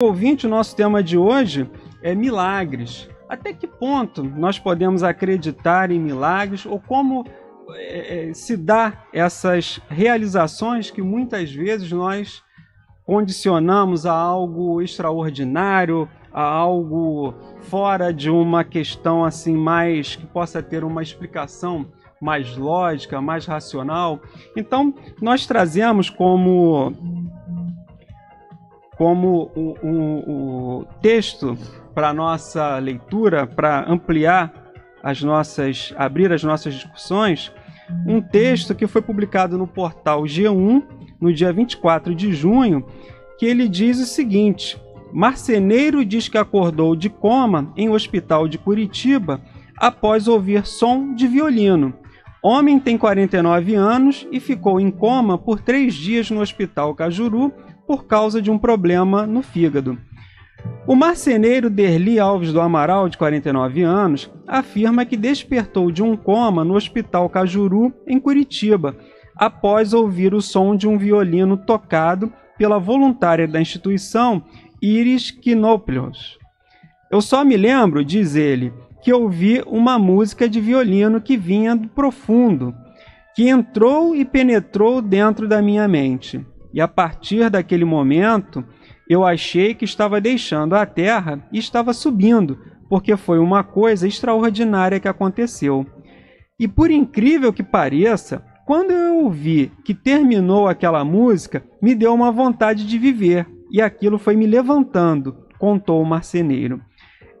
Ouvinte, o nosso tema de hoje é milagres. Até que ponto nós podemos acreditar em milagres ou como é, é, se dá essas realizações que muitas vezes nós condicionamos a algo extraordinário, a algo fora de uma questão assim mais que possa ter uma explicação mais lógica, mais racional. Então, nós trazemos como como o, o, o texto para nossa leitura, para ampliar as nossas, abrir as nossas discussões, um texto que foi publicado no portal G1 no dia 24 de junho, que ele diz o seguinte: Marceneiro diz que acordou de coma em hospital de Curitiba após ouvir som de violino. Homem tem 49 anos e ficou em coma por três dias no hospital Cajuru por causa de um problema no fígado. O marceneiro Derli Alves do Amaral, de 49 anos, afirma que despertou de um coma no Hospital Cajuru, em Curitiba, após ouvir o som de um violino tocado pela voluntária da instituição, Iris Quinópolis. Eu só me lembro, diz ele, que ouvi uma música de violino que vinha do profundo, que entrou e penetrou dentro da minha mente. E a partir daquele momento, eu achei que estava deixando a terra e estava subindo, porque foi uma coisa extraordinária que aconteceu. E por incrível que pareça, quando eu ouvi que terminou aquela música, me deu uma vontade de viver, e aquilo foi me levantando, contou o marceneiro.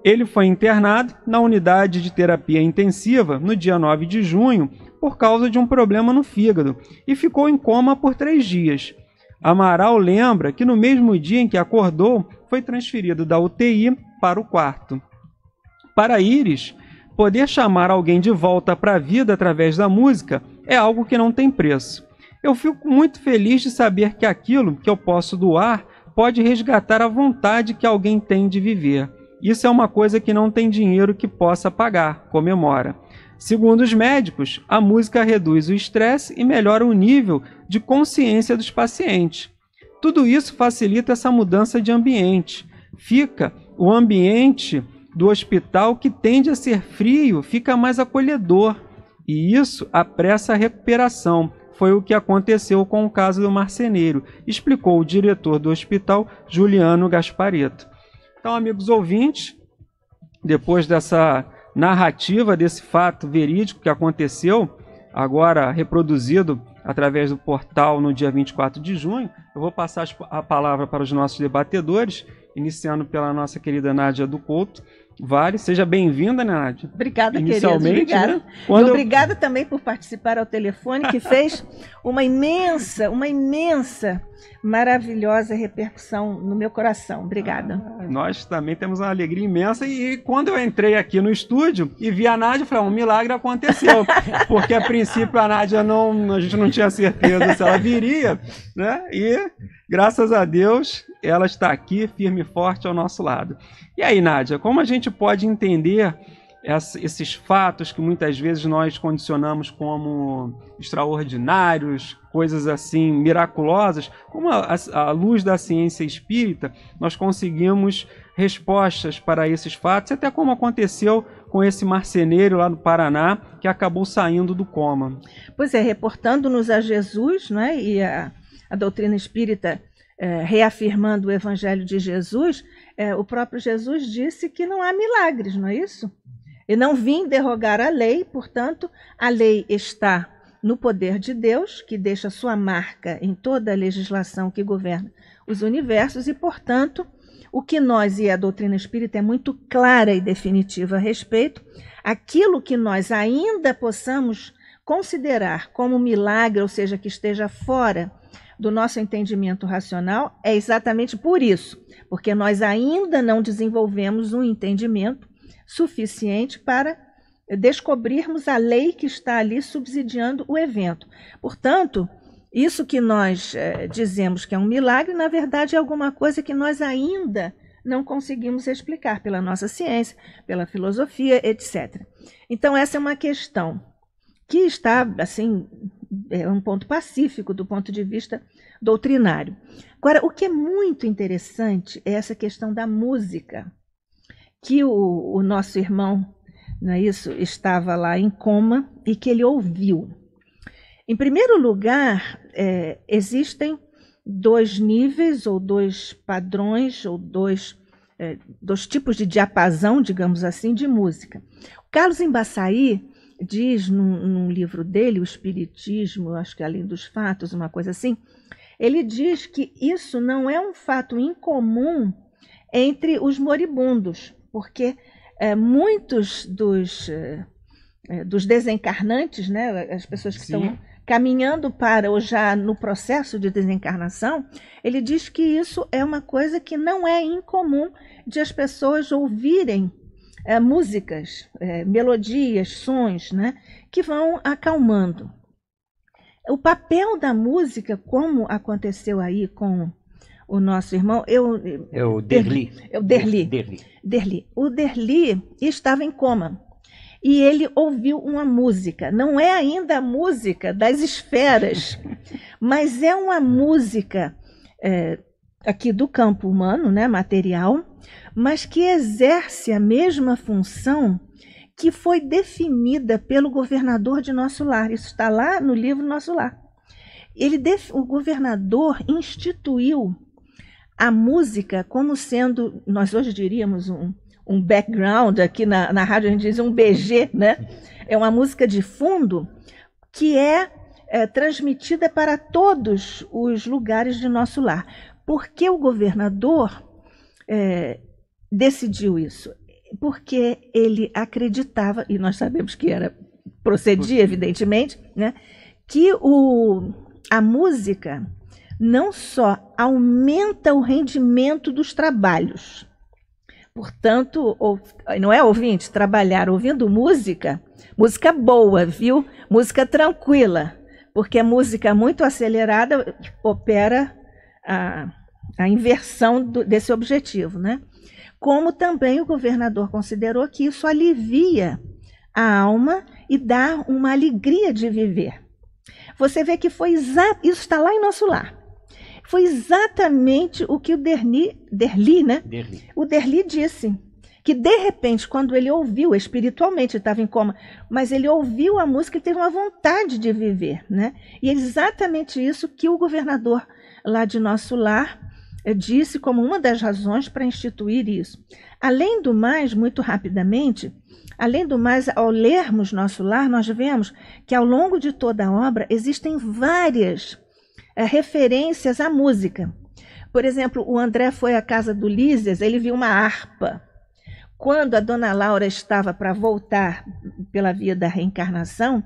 Ele foi internado na unidade de terapia intensiva no dia 9 de junho por causa de um problema no fígado e ficou em coma por três dias. Amaral lembra que no mesmo dia em que acordou, foi transferido da UTI para o quarto. Para Iris, poder chamar alguém de volta para a vida através da música é algo que não tem preço. Eu fico muito feliz de saber que aquilo que eu posso doar pode resgatar a vontade que alguém tem de viver. Isso é uma coisa que não tem dinheiro que possa pagar, comemora. Segundo os médicos, a música reduz o estresse e melhora o nível de consciência dos pacientes. Tudo isso facilita essa mudança de ambiente. Fica o ambiente do hospital que tende a ser frio, fica mais acolhedor, e isso apressa a recuperação. Foi o que aconteceu com o caso do marceneiro, explicou o diretor do hospital, Juliano Gaspareto. Então, amigos ouvintes, depois dessa narrativa desse fato verídico que aconteceu, agora reproduzido através do portal no dia 24 de junho. Eu vou passar a palavra para os nossos debatedores, iniciando pela nossa querida Nádia do Couto, Vale, seja bem-vinda, Nádia. Obrigada, Inicialmente, querido. Né? Obrigada. Né? e obrigada eu... também por participar ao telefone, que fez uma imensa, uma imensa, maravilhosa repercussão no meu coração. Obrigada. Ah, nós também temos uma alegria imensa. E, e, quando eu entrei aqui no estúdio e vi a Nádia, eu falei, ah, um milagre aconteceu. porque a princípio a Nádia não. A gente não tinha certeza se ela viria, né? E graças a Deus ela está aqui firme e forte ao nosso lado. E aí, Nádia, como a gente pode entender esses fatos que muitas vezes nós condicionamos como extraordinários, coisas assim miraculosas, como à luz da ciência espírita, nós conseguimos respostas para esses fatos, até como aconteceu com esse marceneiro lá no Paraná que acabou saindo do coma. Pois é, reportando-nos a Jesus, né, e a, a doutrina espírita é, reafirmando o Evangelho de Jesus, é, o próprio Jesus disse que não há milagres, não é isso? E não vim derrogar a lei, portanto, a lei está no poder de Deus, que deixa sua marca em toda a legislação que governa os universos, e, portanto, o que nós e a doutrina espírita é muito clara e definitiva a respeito, aquilo que nós ainda possamos considerar como milagre, ou seja, que esteja fora do nosso entendimento racional é exatamente por isso, porque nós ainda não desenvolvemos um entendimento suficiente para descobrirmos a lei que está ali subsidiando o evento. Portanto, isso que nós eh, dizemos que é um milagre, na verdade, é alguma coisa que nós ainda não conseguimos explicar pela nossa ciência, pela filosofia, etc. Então, essa é uma questão que está assim é um ponto pacífico do ponto de vista doutrinário. Agora, o que é muito interessante é essa questão da música, que o, o nosso irmão, não é isso, estava lá em coma e que ele ouviu. Em primeiro lugar, é, existem dois níveis, ou dois padrões, ou dois, é, dois tipos de diapasão, digamos assim, de música. O Carlos Embaçaí diz num, num livro dele, O Espiritismo, acho que é Além dos Fatos, uma coisa assim, ele diz que isso não é um fato incomum entre os moribundos, porque é, muitos dos, é, é dos desencarnantes, né, as pessoas que Sim. estão caminhando para ou já no processo de desencarnação, ele diz que isso é uma coisa que não é incomum de as pessoas ouvirem é, músicas, é, melodias, sons, né, que vão acalmando. O papel da música, como aconteceu aí com o nosso irmão, eu, é o Derli. É o Derli. É, Derli. Derli. O Derli estava em coma e ele ouviu uma música. Não é ainda a música das esferas, mas é uma música é, aqui do campo humano, né, material, mas que exerce a mesma função que foi definida pelo governador de Nosso Lar. Isso está lá no livro Nosso Lar. Ele o governador instituiu a música como sendo, nós hoje diríamos um, um background, aqui na, na rádio a gente diz um BG, né? É uma música de fundo que é, é transmitida para todos os lugares de nosso lar. Porque o governador é, decidiu isso? Porque ele acreditava, e nós sabemos que era procedia, evidentemente, né, que o, a música não só aumenta o rendimento dos trabalhos, portanto, ou, não é ouvinte, trabalhar ouvindo música, música boa, viu? Música tranquila, porque a música muito acelerada opera a a inversão do, desse objetivo, né? Como também o governador considerou que isso alivia a alma e dá uma alegria de viver. Você vê que foi exato, isso está lá em nosso lar. Foi exatamente o que o Derni, Derli, né? Derli. O Derli disse que de repente, quando ele ouviu, espiritualmente estava em coma, mas ele ouviu a música e teve uma vontade de viver, né? E é exatamente isso que o governador lá de nosso lar disse como uma das razões para instituir isso. Além do mais, muito rapidamente, além do mais, ao lermos Nosso Lar, nós vemos que ao longo de toda a obra existem várias é, referências à música. Por exemplo, o André foi à casa do Lízias, ele viu uma harpa. Quando a dona Laura estava para voltar pela via da reencarnação,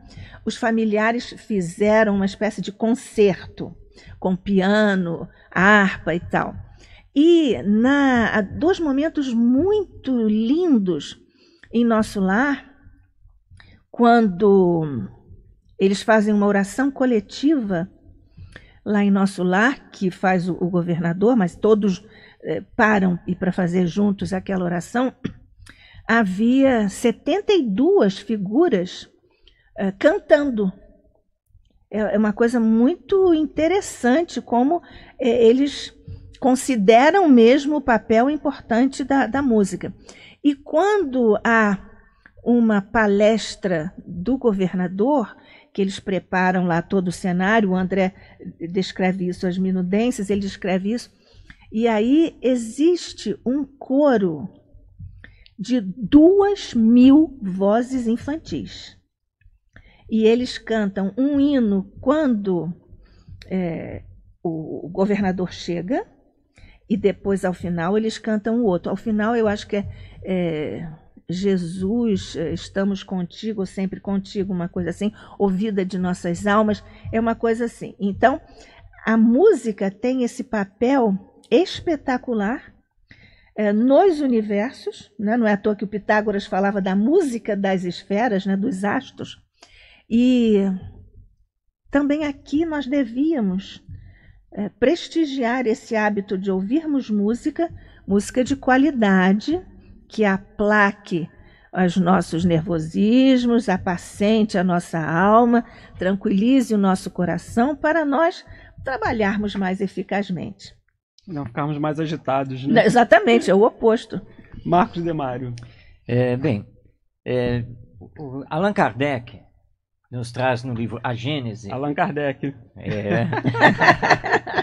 os familiares fizeram uma espécie de concerto com piano, harpa e tal. E na, há dois momentos muito lindos em nosso lar, quando eles fazem uma oração coletiva lá em nosso lar, que faz o, o governador, mas todos eh, param e para fazer juntos aquela oração, havia 72 figuras eh, cantando é, é uma coisa muito interessante como é, eles consideram mesmo o papel importante da, da música. E quando há uma palestra do governador, que eles preparam lá todo o cenário, o André descreve isso, as minudências, ele descreve isso, e aí existe um coro de duas mil vozes infantis e eles cantam um hino quando é, o governador chega, e depois, ao final, eles cantam o outro. Ao final, eu acho que é, é Jesus, é, estamos contigo, sempre contigo, uma coisa assim, ouvida de nossas almas, é uma coisa assim. Então, a música tem esse papel espetacular é, nos universos, né? não é à toa que o Pitágoras falava da música das esferas, né? dos astros, e também aqui nós devíamos é, prestigiar esse hábito de ouvirmos música, música de qualidade, que aplaque os nossos nervosismos, apacente a nossa alma, tranquilize o nosso coração para nós trabalharmos mais eficazmente. Não ficarmos mais agitados, né? Exatamente, é o oposto. Marcos Demário. É, bem, é, Allan Kardec nos traz no livro A Gênese. Allan Kardec. É.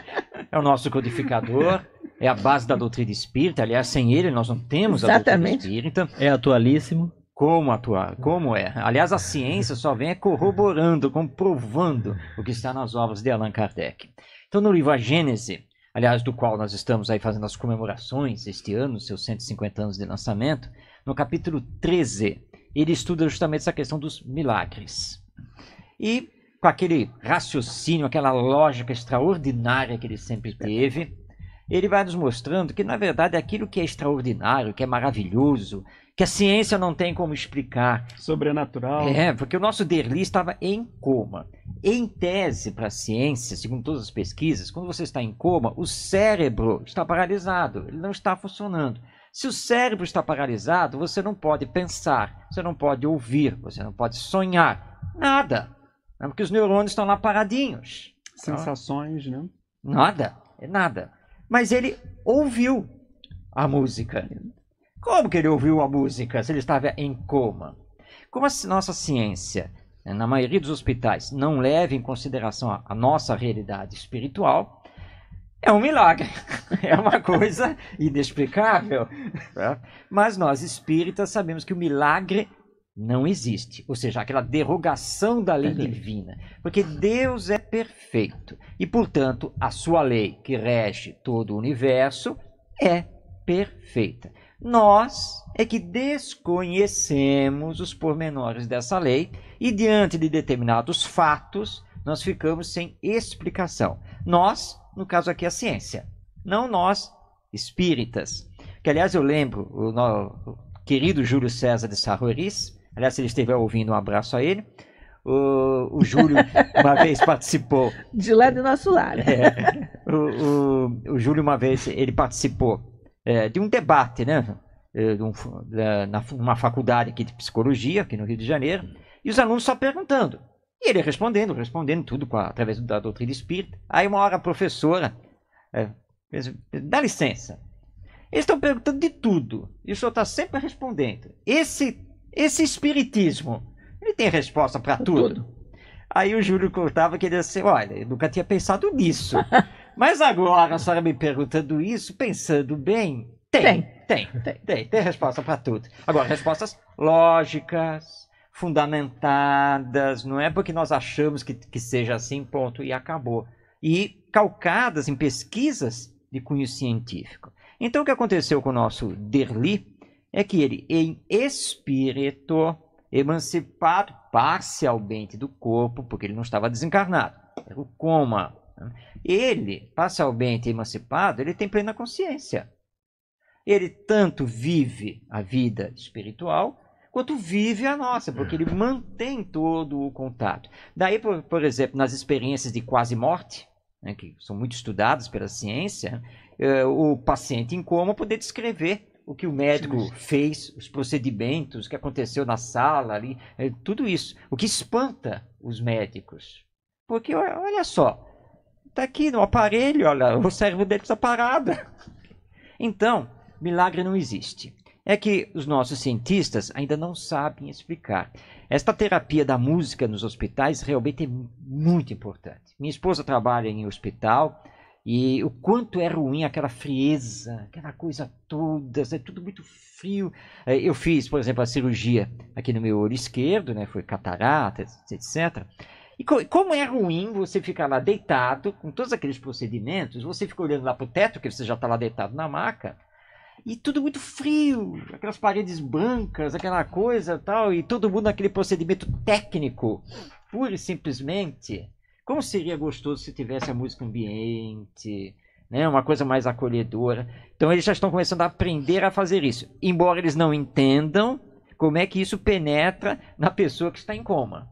é o nosso codificador, é a base da doutrina espírita. Aliás, sem ele nós não temos Exatamente. a doutrina espírita. É atualíssimo. Como atuar? Como é? Aliás, a ciência só vem é corroborando, comprovando o que está nas obras de Allan Kardec. Então, no livro A Gênese, aliás, do qual nós estamos aí fazendo as comemorações este ano, seus 150 anos de lançamento, no capítulo 13, ele estuda justamente essa questão dos milagres. E com aquele raciocínio, aquela lógica extraordinária que ele sempre teve, ele vai nos mostrando que, na verdade, aquilo que é extraordinário, que é maravilhoso, que a ciência não tem como explicar. Sobrenatural. É, porque o nosso Derli estava em coma. Em tese, para a ciência, segundo todas as pesquisas, quando você está em coma, o cérebro está paralisado, ele não está funcionando. Se o cérebro está paralisado, você não pode pensar, você não pode ouvir, você não pode sonhar, nada. É porque os neurônios estão lá paradinhos. Sensações, né? Nada, é nada. Mas ele ouviu a música. Como que ele ouviu a música se ele estava em coma? Como a nossa ciência, né, na maioria dos hospitais, não leva em consideração a nossa realidade espiritual, é um milagre. É uma coisa inexplicável. É. Mas nós espíritas sabemos que o milagre não existe, ou seja, aquela derrogação da lei divina, porque Deus é perfeito e, portanto, a sua lei que rege todo o universo é perfeita. Nós é que desconhecemos os pormenores dessa lei e, diante de determinados fatos, nós ficamos sem explicação. Nós, no caso aqui, a ciência, não nós, espíritas. Que, aliás, eu lembro o, o querido Júlio César de Sarroeris, Aliás, se ele estiver ouvindo, um abraço a ele. O, o Júlio uma vez participou. De lá do nosso lado. É, o, o, o, Júlio uma vez ele participou é, de um debate, né? É, de um, na, numa faculdade aqui de psicologia, aqui no Rio de Janeiro, e os alunos só perguntando. E ele respondendo, respondendo tudo a, através da doutrina espírita. Aí uma hora a professora é, dá licença. Eles estão perguntando de tudo. E o senhor está sempre respondendo. Esse esse espiritismo, ele tem resposta para tudo. tudo. Aí o Júlio Cortava ia assim, olha, eu nunca tinha pensado nisso. Mas agora a senhora me perguntando isso, pensando bem, tem, tem, tem, tem, tem, tem resposta para tudo. Agora, respostas lógicas, fundamentadas, não é porque nós achamos que, que seja assim, ponto, e acabou. E calcadas em pesquisas de cunho científico. Então, o que aconteceu com o nosso Derli é que ele, em espírito, emancipado parcialmente do corpo, porque ele não estava desencarnado, era o coma. Né? Ele, parcialmente emancipado, ele tem plena consciência. Ele tanto vive a vida espiritual quanto vive a nossa, porque ele mantém todo o contato. Daí, por, por exemplo, nas experiências de quase morte, né, que são muito estudadas pela ciência, eh, o paciente em coma poder descrever o que o médico sim, sim. fez, os procedimentos, o que aconteceu na sala ali, é, tudo isso. O que espanta os médicos. Porque, olha só, está aqui no aparelho, olha, o cérebro dele está parado. Então, milagre não existe. É que os nossos cientistas ainda não sabem explicar. Esta terapia da música nos hospitais realmente é muito importante. Minha esposa trabalha em hospital, e o quanto é ruim aquela frieza, aquela coisa toda, é tudo muito frio. É, eu fiz, por exemplo, a cirurgia aqui no meu olho esquerdo, né? Foi catarata, etc. E como é ruim você ficar lá deitado, com todos aqueles procedimentos, você fica olhando lá para o teto, que você já está lá deitado na maca, e tudo muito frio, aquelas paredes brancas, aquela coisa tal, e todo mundo naquele procedimento técnico, pura e simplesmente. Como seria gostoso se tivesse a música ambiente, né? Uma coisa mais acolhedora. Então eles já estão começando a aprender a fazer isso, embora eles não entendam como é que isso penetra na pessoa que está em coma.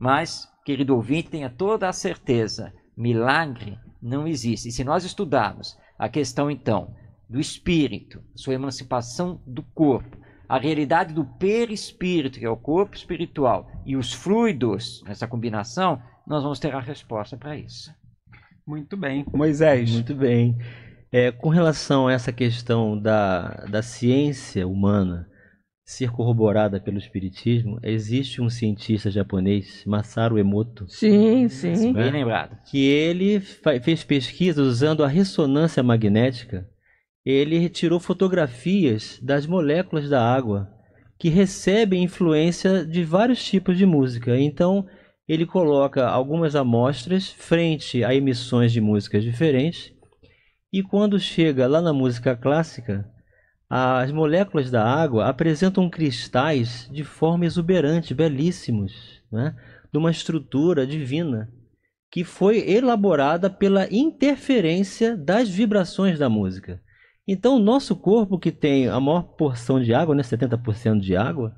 Mas, querido ouvinte, tenha toda a certeza, milagre não existe. E se nós estudarmos a questão então do espírito, sua emancipação do corpo, a realidade do perispírito, que é o corpo espiritual, e os fluidos, essa combinação, nós vamos ter a resposta para isso. Muito bem. Moisés. Muito bem. É, com relação a essa questão da, da ciência humana ser corroborada pelo espiritismo, existe um cientista japonês, Masaru Emoto. Sim, sim. Né? Bem lembrado. Que ele fez pesquisas usando a ressonância magnética. Ele retirou fotografias das moléculas da água que recebem influência de vários tipos de música. Então, ele coloca algumas amostras frente a emissões de músicas diferentes e quando chega lá na música clássica, as moléculas da água apresentam cristais de forma exuberante, belíssimos, né? de uma estrutura divina que foi elaborada pela interferência das vibrações da música. Então, o nosso corpo, que tem a maior porção de água, né? 70% de água,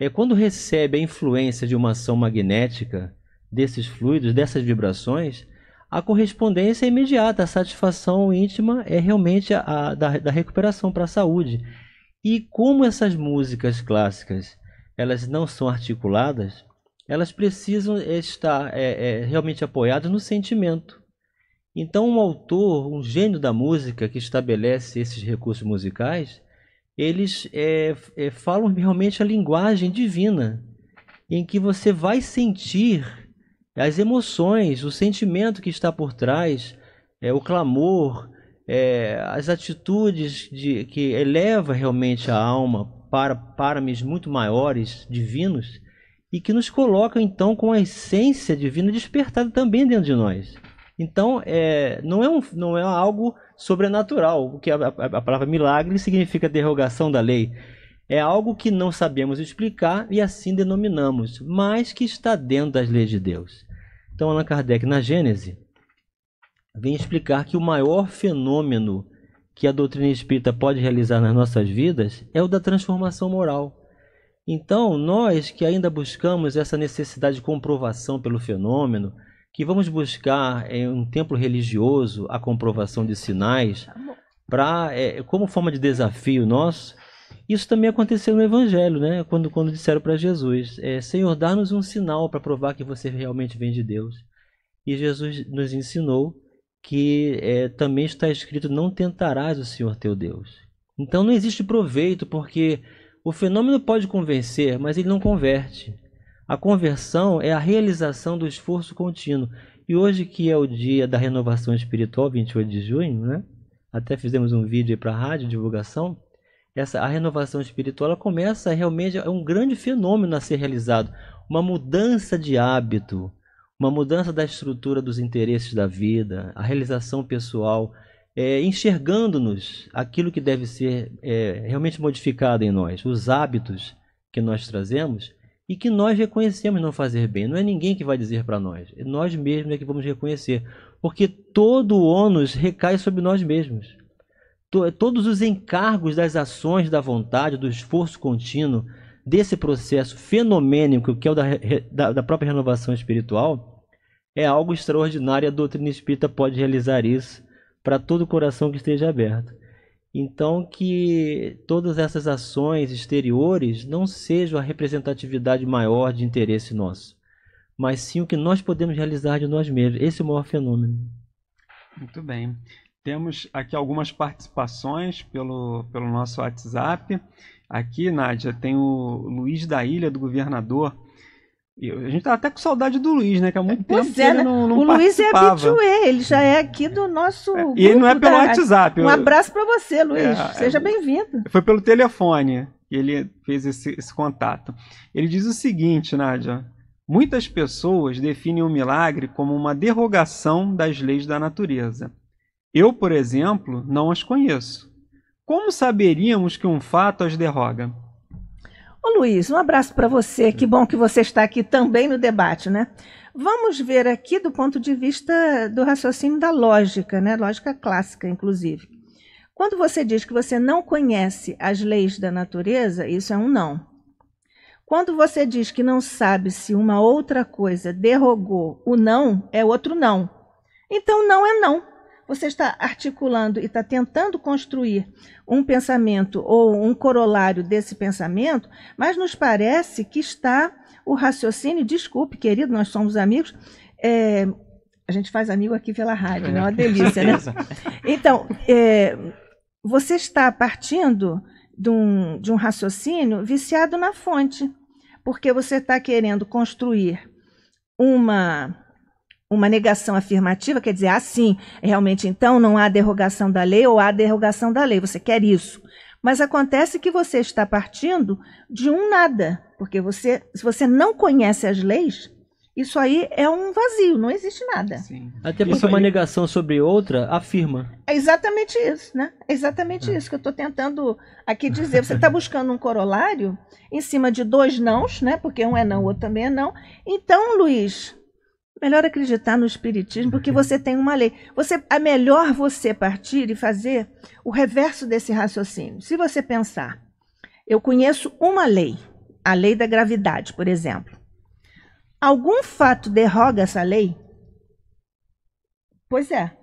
é quando recebe a influência de uma ação magnética desses fluidos, dessas vibrações, a correspondência é imediata, a satisfação íntima é realmente a, a da, da recuperação para a saúde. E como essas músicas clássicas elas não são articuladas, elas precisam estar é, é, realmente apoiadas no sentimento. Então, um autor, um gênio da música que estabelece esses recursos musicais, eles é, é, falam realmente a linguagem divina, em que você vai sentir as emoções, o sentimento que está por trás, é, o clamor, é, as atitudes de, que eleva realmente a alma para páramos muito maiores, divinos, e que nos colocam então com a essência divina despertada também dentro de nós. Então, é, não, é um, não é algo sobrenatural, o a, a, a palavra milagre significa derrogação da lei. É algo que não sabemos explicar e assim denominamos, mas que está dentro das leis de Deus. Então, Allan Kardec, na Gênese, vem explicar que o maior fenômeno que a doutrina espírita pode realizar nas nossas vidas é o da transformação moral. Então, nós que ainda buscamos essa necessidade de comprovação pelo fenômeno, que vamos buscar em eh, um templo religioso a comprovação de sinais tá para é, eh, como forma de desafio nosso. Isso também aconteceu no Evangelho, né? Quando quando disseram para Jesus, é, Senhor, dá-nos um sinal para provar que você realmente vem de Deus. E Jesus nos ensinou que é, também está escrito: não tentarás o Senhor teu Deus. Então não existe proveito porque o fenômeno pode convencer, mas ele não converte. A conversão é a realização do esforço contínuo. E hoje que é o dia da renovação espiritual, 28 de junho, né? Até fizemos um vídeo para a rádio, divulgação. Essa, a renovação espiritual começa realmente, é um grande fenômeno a ser realizado. Uma mudança de hábito, uma mudança da estrutura dos interesses da vida, a realização pessoal, é, enxergando-nos aquilo que deve ser é, realmente modificado em nós, os hábitos que nós trazemos e que nós reconhecemos não fazer bem. Não é ninguém que vai dizer para nós, é nós mesmos é que vamos reconhecer, porque todo o ônus recai sobre nós mesmos. Todos os encargos das ações da vontade, do esforço contínuo, desse processo fenomênico que é o da, da, da própria renovação espiritual, é algo extraordinário. A doutrina espírita pode realizar isso para todo o coração que esteja aberto. Então, que todas essas ações exteriores não sejam a representatividade maior de interesse nosso, mas sim o que nós podemos realizar de nós mesmos. Esse é o maior fenômeno. Muito bem. Temos aqui algumas participações pelo, pelo nosso WhatsApp. Aqui, Nádia, tem o Luiz da Ilha, do governador a gente tá até com saudade do Luiz, né? Que há muito pois tempo é, né? não, não O Luiz é habitué, ele já é aqui do nosso. É, e ele não é pelo da... WhatsApp. Um abraço para você, Luiz. É, é, Seja bem-vindo. Foi pelo telefone que ele fez esse, esse contato. Ele diz o seguinte, Nádia. Muitas pessoas definem o milagre como uma derrogação das leis da natureza. Eu, por exemplo, não as conheço. Como saberíamos que um fato as derroga? Ô Luiz, um abraço para você. Que bom que você está aqui também no debate, né? Vamos ver aqui do ponto de vista do raciocínio da lógica, né? Lógica clássica, inclusive. Quando você diz que você não conhece as leis da natureza, isso é um não. Quando você diz que não sabe se uma outra coisa derrogou o não, é outro não. Então não é não você está articulando e está tentando construir um pensamento ou um corolário desse pensamento, mas nos parece que está o raciocínio, desculpe, querido, nós somos amigos, é, a gente faz amigo aqui pela rádio, é né? uma é. delícia, né? Então, é, você está partindo de um, de um raciocínio viciado na fonte, porque você está querendo construir uma uma negação afirmativa quer dizer, ah, sim, realmente então não há derrogação da lei ou há derrogação da lei, você quer isso. Mas acontece que você está partindo de um nada, porque você, se você não conhece as leis, isso aí é um vazio, não existe nada. Sim. Até porque uma negação sobre outra afirma. É exatamente isso, né? É exatamente é. isso que eu estou tentando aqui dizer. Você está buscando um corolário em cima de dois nãos, né? Porque um é não, o outro também é não. Então, Luiz, Melhor acreditar no Espiritismo, porque você tem uma lei. Você, é melhor você partir e fazer o reverso desse raciocínio. Se você pensar, eu conheço uma lei, a lei da gravidade, por exemplo. Algum fato derroga essa lei? Pois é.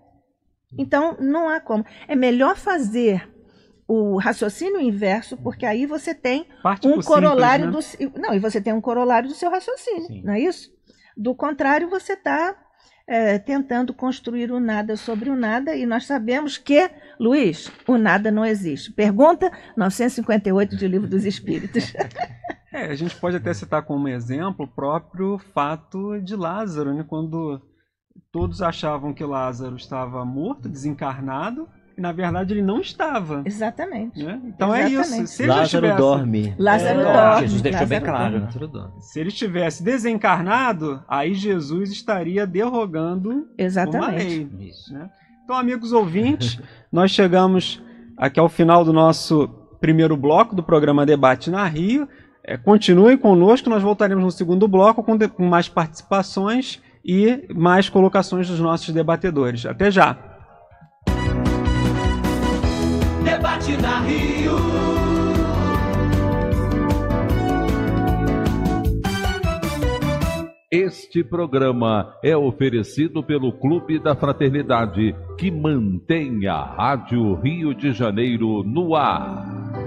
Então, não há como. É melhor fazer o raciocínio inverso, porque aí você tem Parte um corolário simples, né? do. Não, e você tem um corolário do seu raciocínio, Sim. não é isso? Do contrário, você está é, tentando construir o nada sobre o nada, e nós sabemos que, Luiz, o nada não existe. Pergunta 958 de Livro dos Espíritos. É, a gente pode até citar como exemplo o próprio fato de Lázaro, né? quando todos achavam que Lázaro estava morto, desencarnado, na verdade, ele não estava. Exatamente. Né? Então Exatamente. é isso. Se Lázaro tivesse... dorme. Lázaro é, dorme. Jesus deixou Lázaro bem claro. Né? Lázaro Se ele estivesse desencarnado, aí Jesus estaria derrogando Exatamente. uma lei. Né? Então, amigos ouvintes, nós chegamos aqui ao final do nosso primeiro bloco do programa Debate na Rio. É, continuem conosco, nós voltaremos no segundo bloco com, de... com mais participações e mais colocações dos nossos debatedores. Até já! noite Rio. Este programa é oferecido pelo Clube da Fraternidade, que mantém a Rádio Rio de Janeiro no ar.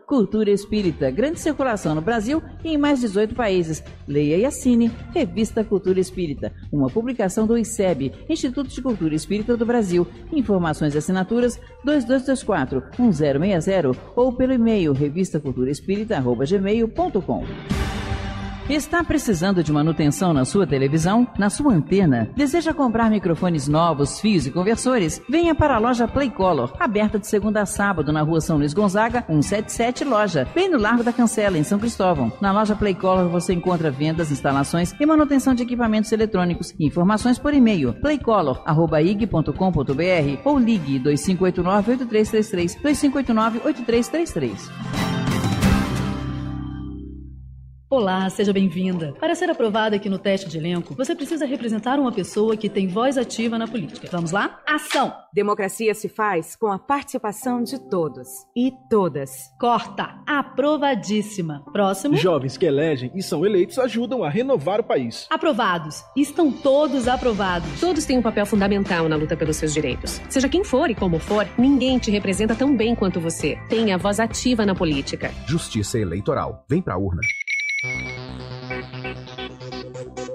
Cultura Espírita, grande circulação no Brasil e em mais 18 países. Leia e assine Revista Cultura Espírita, uma publicação do ICEB, Instituto de Cultura Espírita do Brasil. Informações e assinaturas 2224-1060 ou pelo e-mail revistaculturaespírita.gmail.com. Está precisando de manutenção na sua televisão, na sua antena? Deseja comprar microfones novos, fios e conversores? Venha para a loja Playcolor, aberta de segunda a sábado na rua São Luís Gonzaga, 177 Loja, bem no Largo da Cancela, em São Cristóvão. Na loja Playcolor você encontra vendas, instalações e manutenção de equipamentos eletrônicos. Informações por e-mail playcolor.ig.com.br ou ligue 2589-8333 2589-8333. Olá, seja bem-vinda. Para ser aprovada aqui no teste de elenco, você precisa representar uma pessoa que tem voz ativa na política. Vamos lá? Ação! Democracia se faz com a participação de todos e todas. Corta! Aprovadíssima. Próximo. Jovens que elegem e são eleitos ajudam a renovar o país. Aprovados. Estão todos aprovados. Todos têm um papel fundamental na luta pelos seus direitos. Seja quem for e como for, ninguém te representa tão bem quanto você. Tenha voz ativa na política. Justiça Eleitoral. Vem pra urna.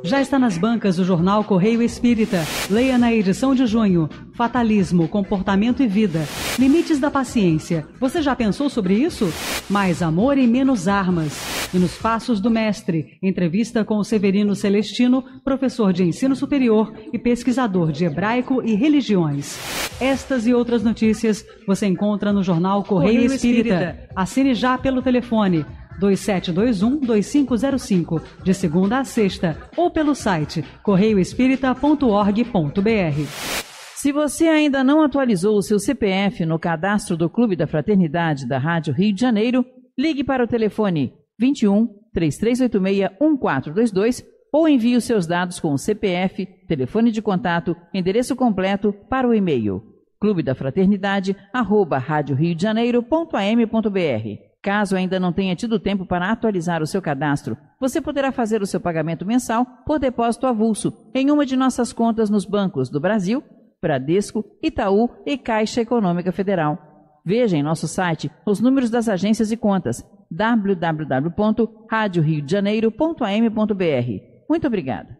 Já está nas bancas o jornal Correio Espírita. Leia na edição de junho: Fatalismo, Comportamento e Vida. Limites da Paciência. Você já pensou sobre isso? Mais amor e menos armas e nos Passos do Mestre, entrevista com o Severino Celestino, professor de ensino superior e pesquisador de hebraico e religiões. Estas e outras notícias você encontra no jornal Correio, Correio Espírita. Espírita. Assine já pelo telefone 2721 2505, de segunda a sexta, ou pelo site correioespírita.org.br. Se você ainda não atualizou o seu CPF no cadastro do Clube da Fraternidade da Rádio Rio de Janeiro, ligue para o telefone 21 3386 1422 ou envie os seus dados com o CPF, telefone de contato, endereço completo para o e-mail clube da fraternidade arroba de Caso ainda não tenha tido tempo para atualizar o seu cadastro, você poderá fazer o seu pagamento mensal por depósito avulso em uma de nossas contas nos bancos do Brasil, Bradesco, Itaú e Caixa Econômica Federal. Veja em nosso site os números das agências e contas www.radioriodejaneiro.am.br. Muito obrigada.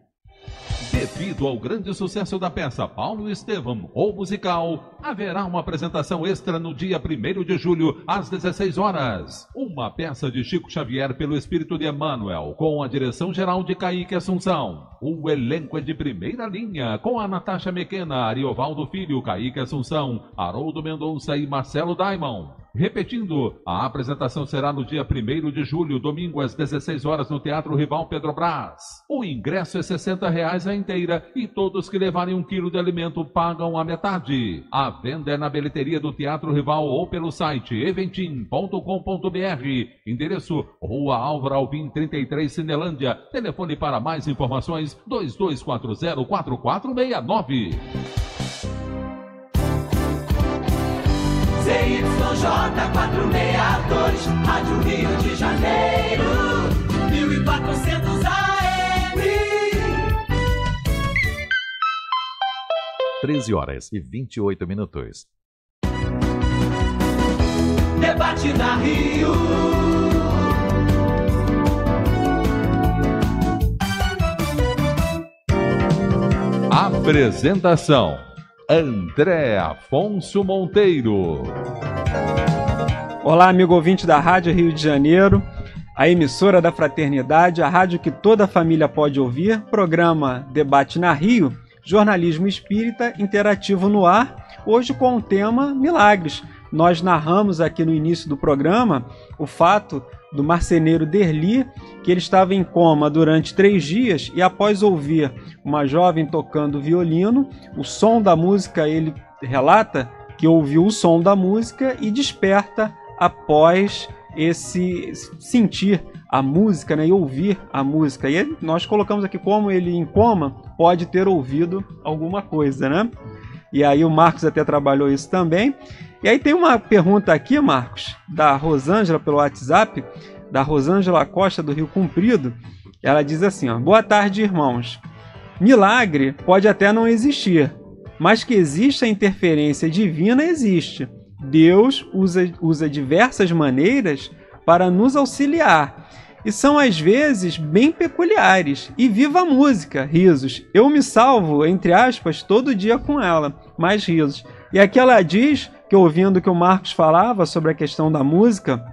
Devido ao grande sucesso da peça Paulo Estevam, ou musical, haverá uma apresentação extra no dia 1 de julho, às 16 horas. Uma peça de Chico Xavier pelo espírito de Emmanuel, com a direção geral de Kaique Assunção. O elenco é de primeira linha, com a Natasha Mequena, Ariovaldo Filho, Kaique Assunção, Haroldo Mendonça e Marcelo Daimon. Repetindo, a apresentação será no dia 1 de julho, domingo às 16 horas, no Teatro Rival Brás. O ingresso é R$ 60,00 reais a inteira e todos que levarem um quilo de alimento pagam a metade. A venda é na bilheteria do Teatro Rival ou pelo site eventim.com.br. Endereço Rua Álvaro Alvim 33, Cinelândia. Telefone para mais informações 2240 4469. CYJ462, Rádio Rio de Janeiro, 1400 AM. 13 horas e 28 minutos. Debate da Rio. Apresentação André Afonso Monteiro. Olá, amigo ouvinte da Rádio Rio de Janeiro, a emissora da Fraternidade, a rádio que toda a família pode ouvir, programa Debate na Rio, jornalismo espírita interativo no ar, hoje com o tema Milagres. Nós narramos aqui no início do programa o fato do marceneiro Derli, que ele estava em coma durante três dias e após ouvir uma jovem tocando violino, o som da música, ele relata que ouviu o som da música e desperta após esse sentir a música né, e ouvir a música. E nós colocamos aqui como ele em coma pode ter ouvido alguma coisa, né? E aí o Marcos até trabalhou isso também. E aí tem uma pergunta aqui, Marcos, da Rosângela pelo WhatsApp, da Rosângela Costa do Rio Comprido. Ela diz assim: ó, Boa tarde, irmãos. Milagre pode até não existir, mas que exista a interferência divina, existe. Deus usa, usa diversas maneiras para nos auxiliar. E são às vezes bem peculiares. E viva a música, risos. Eu me salvo, entre aspas, todo dia com ela, mais risos. E aqui ela diz que ouvindo o que o Marcos falava sobre a questão da música,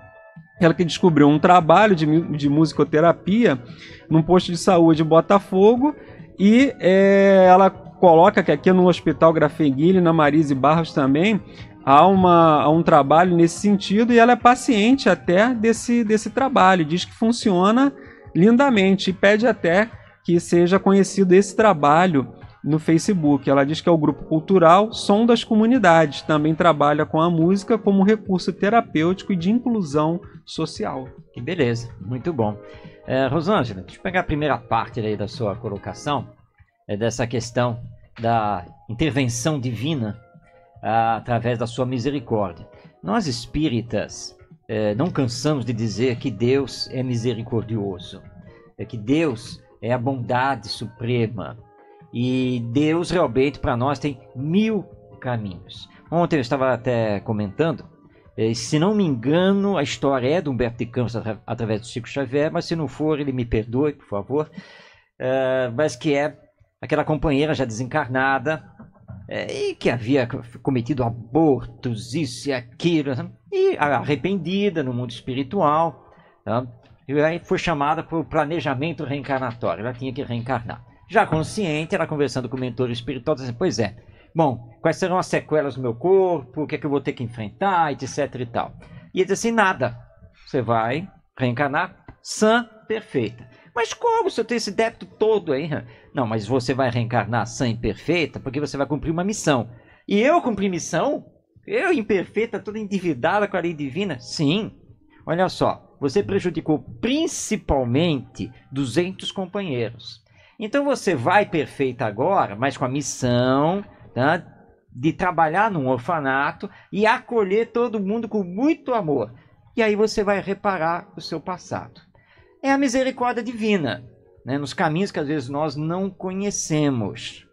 ela que descobriu um trabalho de, de musicoterapia num posto de saúde em Botafogo e é, ela coloca que aqui no Hospital Grafenguilhe, na Marise Barros também, há, uma, há um trabalho nesse sentido e ela é paciente até desse, desse trabalho, diz que funciona lindamente e pede até que seja conhecido esse trabalho no Facebook. Ela diz que é o grupo cultural Som das Comunidades. Também trabalha com a música como recurso terapêutico e de inclusão social. Que beleza, muito bom. É, Rosângela, deixa eu pegar a primeira parte aí da sua colocação, é dessa questão da intervenção divina ah, através da sua misericórdia. Nós espíritas é, não cansamos de dizer que Deus é misericordioso, é que Deus é a bondade suprema, e Deus realmente para nós tem mil caminhos. Ontem eu estava até comentando, eh, se não me engano, a história é do Humberto de Campos através do Chico Xavier, mas se não for, ele me perdoe, por favor. Eh, mas que é aquela companheira já desencarnada eh, e que havia cometido abortos, isso e aquilo, né, e arrependida no mundo espiritual, tá? e aí foi chamada para o planejamento reencarnatório, ela tinha que reencarnar já consciente, ela conversando com o mentor espiritual, dizendo, pois é, bom, quais serão as sequelas do meu corpo, o que é que eu vou ter que enfrentar, etc e tal. E ele diz assim, nada, você vai reencarnar sã, perfeita. Mas como se eu tenho esse débito todo aí? Não, mas você vai reencarnar sã e perfeita porque você vai cumprir uma missão. E eu cumpri missão? Eu imperfeita, toda endividada com a lei divina? Sim. Olha só, você prejudicou principalmente 200 companheiros. Então você vai perfeita agora, mas com a missão tá, de trabalhar num orfanato e acolher todo mundo com muito amor. E aí você vai reparar o seu passado. É a misericórdia divina, né, nos caminhos que às vezes nós não conhecemos.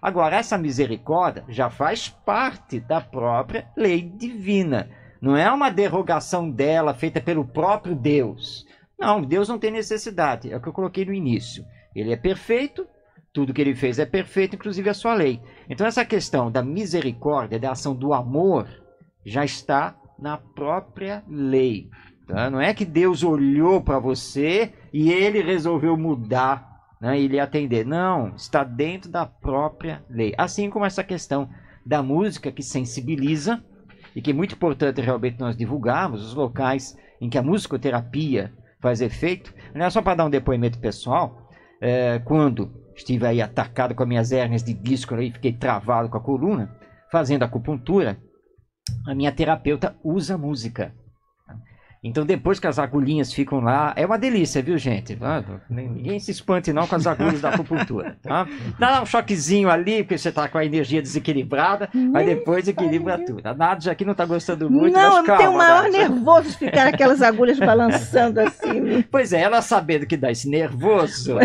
Agora, essa misericórdia já faz parte da própria lei divina. Não é uma derrogação dela feita pelo próprio Deus. Não, Deus não tem necessidade. É o que eu coloquei no início. Ele é perfeito, tudo que ele fez é perfeito, inclusive a sua lei. Então, essa questão da misericórdia, da ação do amor, já está na própria lei. Tá? Não é que Deus olhou para você e ele resolveu mudar né, e lhe atender. Não, está dentro da própria lei. Assim como essa questão da música que sensibiliza e que é muito importante realmente nós divulgarmos os locais em que a musicoterapia faz efeito. Não é só para dar um depoimento pessoal, é, quando estive aí atacado com as minhas hérnias de disco e fiquei travado com a coluna, fazendo acupuntura, a minha terapeuta usa música. Então depois que as agulhinhas ficam lá, é uma delícia, viu, gente? Ah, ninguém se espante não com as agulhas da acupuntura, tá? Dá um choquezinho ali, porque você tá com a energia desequilibrada, mas depois equilibra tudo. A Nádia aqui não tá gostando muito, não, mas calma. Não, tenho o maior Nádia. nervoso ficar aquelas agulhas balançando assim. Pois é, ela sabendo que dá esse nervoso,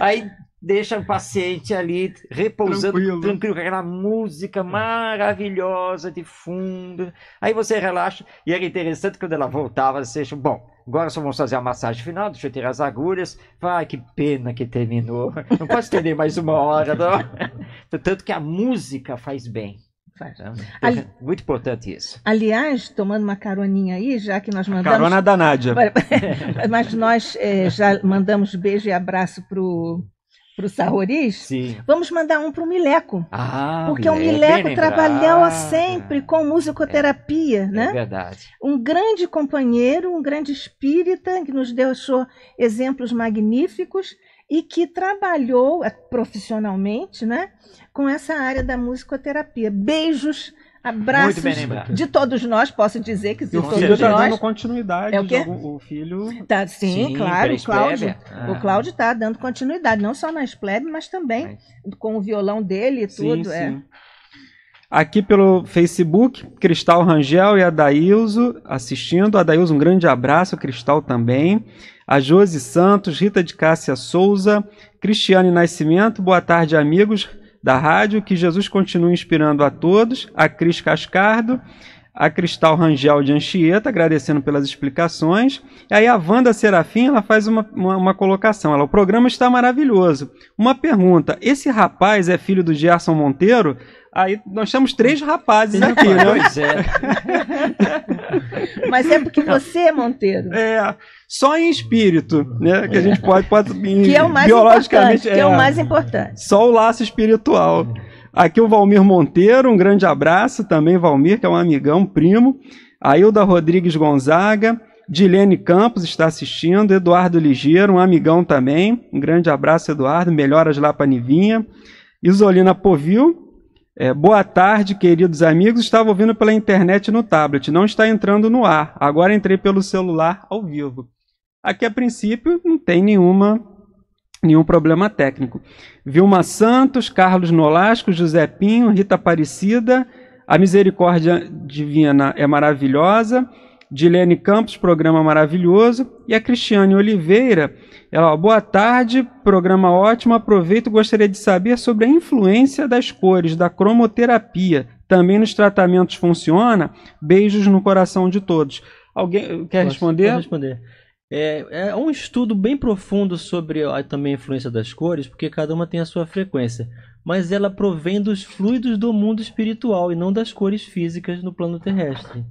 aí deixa o paciente ali repousando, tranquilo, tranquilo com aquela música maravilhosa de fundo. Aí você relaxa. E era interessante quando ela voltava, você disse, bom, agora só vamos fazer a massagem final, deixa eu tirar as agulhas. Vai, que pena que terminou. Não posso estender mais uma hora, não. Tanto que a música faz bem. Então, ali... É muito importante isso. Aliás, tomando uma caroninha aí, já que nós mandamos. A carona é da Nádia. Mas nós é, já mandamos beijo e abraço para o para o Sarroris, Sim. vamos mandar um para o Mileco. Ah, porque o é Mileco trabalhava sempre com musicoterapia, é, né? É verdade. Um grande companheiro, um grande espírita, que nos deixou exemplos magníficos e que trabalhou eh, profissionalmente né, com essa área da musicoterapia. Beijos Abraços de todos nós, posso dizer que de todos filho nós. Tá dando continuidade. É o, quê? o filho. Tá, sim, sim claro, o Cláudio. Ah. O Cláudio está dando continuidade, não só na plebe, mas também mas... com o violão dele e tudo. Sim, é. sim. Aqui pelo Facebook, Cristal Rangel e Adailzo assistindo. Adailzo, um grande abraço, Cristal também. A Josi Santos, Rita de Cássia Souza, Cristiane Nascimento, boa tarde, amigos da rádio. Que Jesus continue inspirando a todos. A Cris Cascardo a Cristal Rangel de Anchieta, agradecendo pelas explicações. E aí a Wanda Serafim ela faz uma, uma, uma, colocação. Ela, o programa está maravilhoso. Uma pergunta: esse rapaz é filho do Gerson Monteiro? Aí nós temos três rapazes aqui, né? Pois é. Mas é porque você é Monteiro. É, só em espírito, né? Que a gente pode, pode que é o mais biologicamente. É, que é o é, mais importante. Só o laço espiritual. Aqui o Valmir Monteiro, um grande abraço também, Valmir, que é um amigão, primo. Ailda Rodrigues Gonzaga, Dilene Campos está assistindo, Eduardo Ligeiro, um amigão também. Um grande abraço, Eduardo. Melhoras lá para Nivinha. Isolina Povil, é, boa tarde, queridos amigos. Estava ouvindo pela internet no tablet, não está entrando no ar. Agora entrei pelo celular ao vivo. Aqui, a princípio, não tem nenhuma, nenhum problema técnico. Vilma Santos, Carlos Nolasco, José Pinho, Rita Aparecida. A Misericórdia Divina é maravilhosa. Dilene Campos, programa maravilhoso. E a Cristiane Oliveira ela, ó, boa tarde, programa ótimo. Aproveito, gostaria de saber sobre a influência das cores da cromoterapia. Também nos tratamentos funciona? Beijos no coração de todos. Alguém quer responder? Posso responder. É, é, um estudo bem profundo sobre a, também a influência das cores, porque cada uma tem a sua frequência. Mas ela provém dos fluidos do mundo espiritual e não das cores físicas no plano terrestre.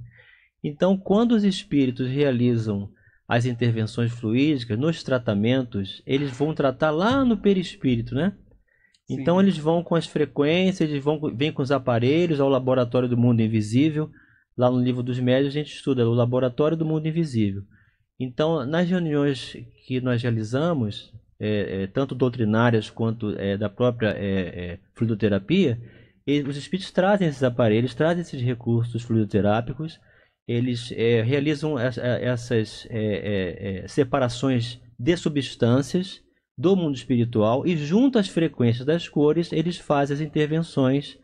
Então, quando os espíritos realizam as intervenções fluídicas, nos tratamentos, eles vão tratar lá no perispírito, né? Sim. Então eles vão com as frequências, eles vão vêm com os aparelhos ao laboratório do mundo invisível. Lá no livro dos médios a gente estuda é o laboratório do mundo invisível. Então nas reuniões que nós realizamos, é, é, tanto doutrinárias quanto é, da própria é, é, fluidoterapia, os espíritos trazem esses aparelhos, trazem esses recursos fluidoterápicos eles é, realizam essa, é, essas é, é, é, separações de substâncias do mundo espiritual e, junto às frequências das cores, eles fazem as intervenções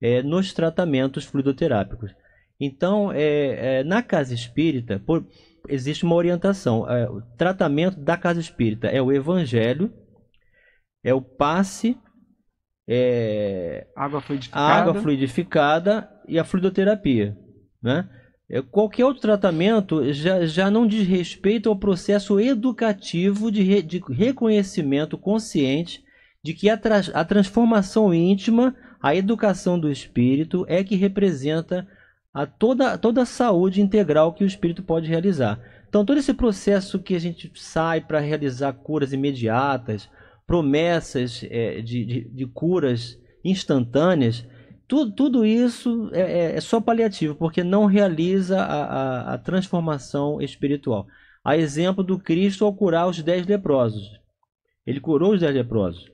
é, nos tratamentos fluidoterápicos. Então, na casa espírita, por, existe uma orientação. o tratamento da casa espírita é o evangelho, é o passe, água fluidificada. água fluidificada e a fluidoterapia. Né? É, qualquer outro tratamento já, já não diz respeito ao processo educativo de, re, de reconhecimento consciente de que a, tra a, transformação íntima, a educação do espírito, é que representa a toda, toda a saúde integral que o espírito pode realizar. Então, todo esse processo que a gente sai para realizar curas imediatas, promessas é, de, de, de curas instantâneas, tudo, tudo isso é, é, é, só paliativo, porque não realiza a, a, a, transformação espiritual. A exemplo do Cristo ao curar os dez leprosos. Ele curou os dez leprosos.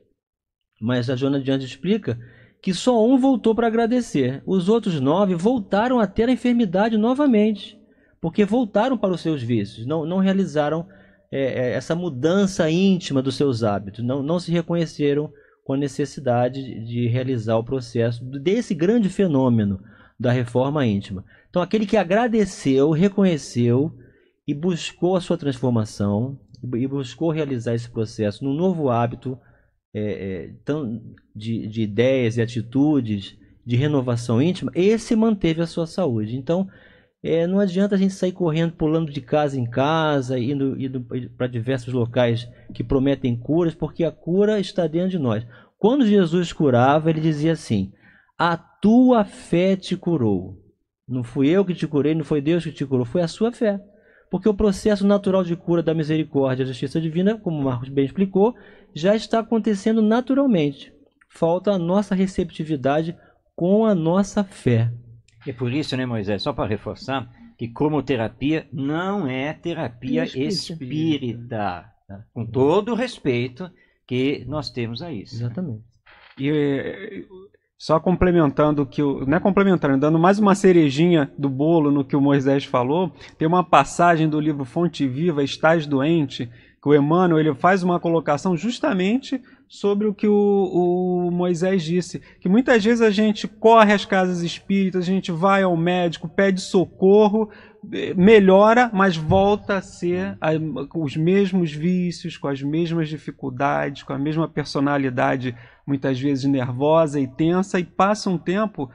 Mas a Joana Diante explica que só um voltou para agradecer. Os outros nove voltaram a ter a enfermidade novamente, porque voltaram para os seus vícios, não, não realizaram é, é essa mudança íntima dos seus hábitos, não, não se reconheceram com a necessidade de realizar o processo desse grande fenômeno da reforma íntima. Então, aquele que agradeceu, reconheceu e buscou a sua transformação e buscou realizar esse processo num novo hábito é, é, de, de ideias e atitudes de renovação íntima, esse manteve a sua saúde. Então, é, não adianta a gente sair correndo, pulando de casa em casa, indo, indo para diversos locais que prometem curas, porque a cura está dentro de nós. Quando Jesus curava, ele dizia assim: A tua fé te curou. Não fui eu que te curei, não foi Deus que te curou, foi a sua fé. Porque o processo natural de cura da misericórdia e da justiça divina, como Marcos bem explicou, já está acontecendo naturalmente. Falta a nossa receptividade com a nossa fé. É por isso, né, Moisés? Só para reforçar que cromoterapia não é terapia espírita, espírita tá? né? com todo o respeito que nós temos a isso. Exatamente. E é, só complementando que o, não é complementando, dando mais uma cerejinha do bolo no que o Moisés falou, tem uma passagem do livro Fonte Viva, Estás Doente, que o Emmanuel ele faz uma colocação justamente sobre o que o, o, Moisés disse. Que muitas vezes a gente corre às casas espíritas, a gente vai ao médico, pede socorro, eh, melhora, mas volta a ser a, com os mesmos vícios, com as mesmas dificuldades, com a mesma personalidade, muitas vezes nervosa e tensa, e passa um tempo,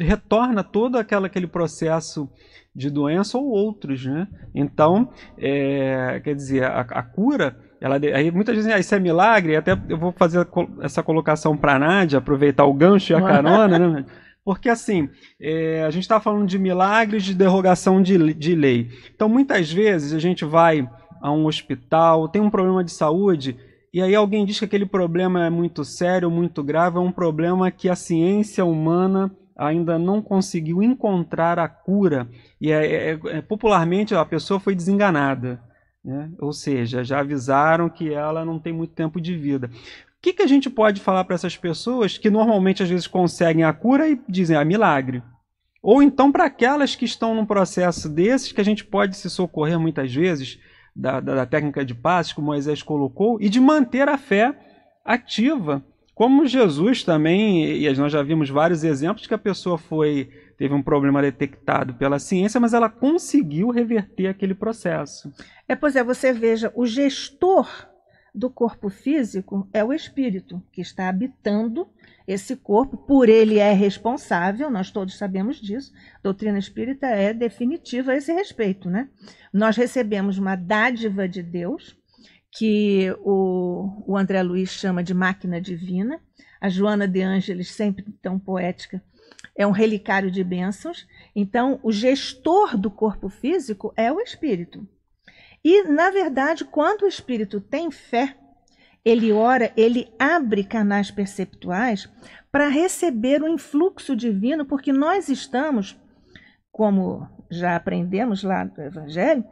retorna todo aquela, aquele processo de doença ou outros. Né? Então, é, quer dizer, a, a cura ela, aí muitas vezes, ah, isso é milagre, até eu vou fazer essa colocação para a Nádia, aproveitar o gancho e a carona, né? Porque, assim, é, a gente está falando de milagres de derrogação de, de lei. Então, muitas vezes, a gente vai a um hospital, tem um problema de saúde, e aí alguém diz que aquele problema é muito sério, muito grave, é um problema que a ciência humana ainda não conseguiu encontrar a cura. E é, é, é popularmente a pessoa foi desenganada. Né? Ou seja, já avisaram que ela não tem muito tempo de vida. O que, que a gente pode falar para essas pessoas que normalmente às vezes conseguem a cura e dizem, ah, milagre? Ou então para aquelas que estão num processo desses, que a gente pode se socorrer muitas vezes da, da, da técnica de paz que Moisés colocou, e de manter a fé ativa como Jesus também, e nós já vimos vários exemplos que a pessoa foi teve um problema detectado pela ciência, mas ela conseguiu reverter aquele processo. É, pois é, você veja, o gestor do corpo físico é o espírito que está habitando esse corpo, por ele é responsável, nós todos sabemos disso. A doutrina espírita é definitiva a esse respeito, né? Nós recebemos uma dádiva de Deus que o, o André Luiz chama de máquina divina. A Joana de Ângeles, sempre tão poética, é um relicário de bênçãos. Então, o gestor do corpo físico é o espírito. E, na verdade, quando o espírito tem fé, ele ora, ele abre canais perceptuais para receber o influxo divino, porque nós estamos, como já aprendemos lá do Evangelho,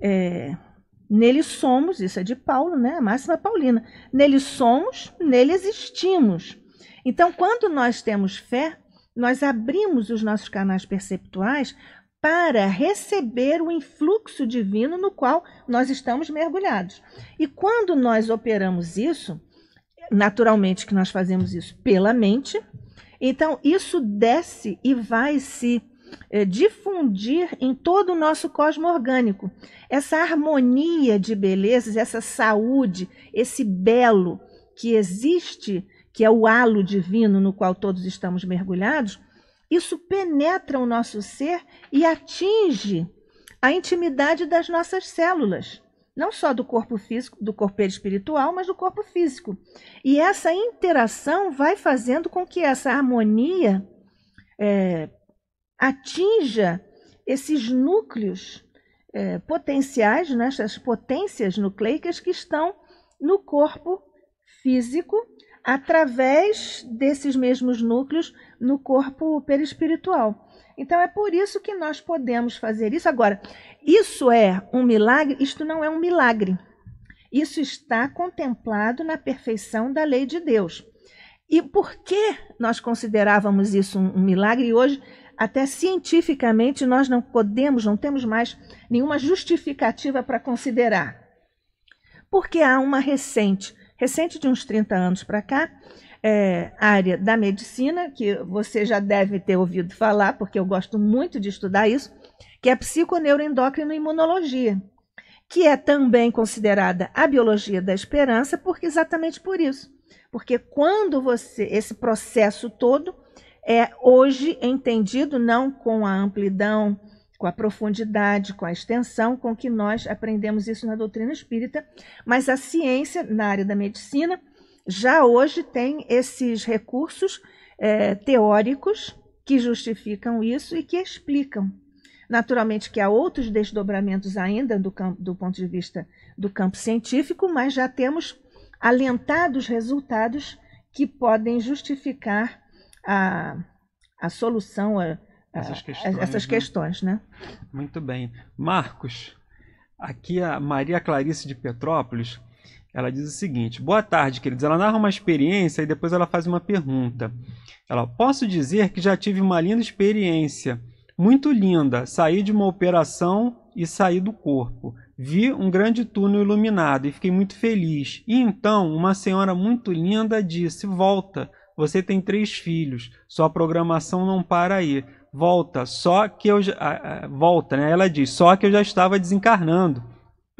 é, Nele somos, isso é de Paulo, né? A máxima paulina. Nele somos, nele existimos. Então, quando nós temos fé, nós abrimos os nossos canais perceptuais para receber o influxo divino no qual nós estamos mergulhados. E quando nós operamos isso, naturalmente que nós fazemos isso pela mente, então isso desce e vai se é, difundir em todo o nosso cosmo orgânico essa harmonia de belezas, essa saúde, esse belo que existe, que é o halo divino no qual todos estamos mergulhados, isso penetra o nosso ser e atinge a intimidade das nossas células, não só do corpo físico, do corpo espiritual, mas do corpo físico. E essa interação vai fazendo com que essa harmonia é, atinja esses núcleos é, potenciais, né, essas potências nucleicas que estão no corpo físico, através desses mesmos núcleos no corpo perispiritual. Então é por isso que nós podemos fazer isso. Agora, isso é um milagre? Isto não é um milagre. Isso está contemplado na perfeição da lei de Deus. E por que nós considerávamos isso um milagre e hoje até cientificamente nós não podemos, não temos mais nenhuma justificativa para considerar. Porque há uma recente, recente de uns 30 anos para cá, é, área da medicina, que você já deve ter ouvido falar, porque eu gosto muito de estudar isso, que é a psiconeuroendocrinoimunologia, que é também considerada a biologia da esperança, porque exatamente por isso. Porque quando você, esse processo todo, é hoje entendido não com a amplidão, com a profundidade, com a extensão com que nós aprendemos isso na doutrina espírita, mas a ciência na área da medicina já hoje tem esses recursos é, teóricos que justificam isso e que explicam. Naturalmente que há outros desdobramentos ainda do, campo, do ponto de vista do campo científico, mas já temos alentados resultados que podem justificar a, a solução a, a essas questões, a, essas né? questões né? né? Muito bem. Marcos, aqui a Maria Clarice de Petrópolis, ela diz o seguinte: Boa tarde, queridos. Ela narra uma experiência e depois ela faz uma pergunta. Ela, posso dizer que já tive uma linda experiência, muito linda. Saí de uma operação e saí do corpo. Vi um grande túnel iluminado e fiquei muito feliz. E então, uma senhora muito linda disse: Volta, você tem três filhos, sua programação não para aí. Volta, só que eu já, volta, né? Ela diz, só que eu já estava desencarnando.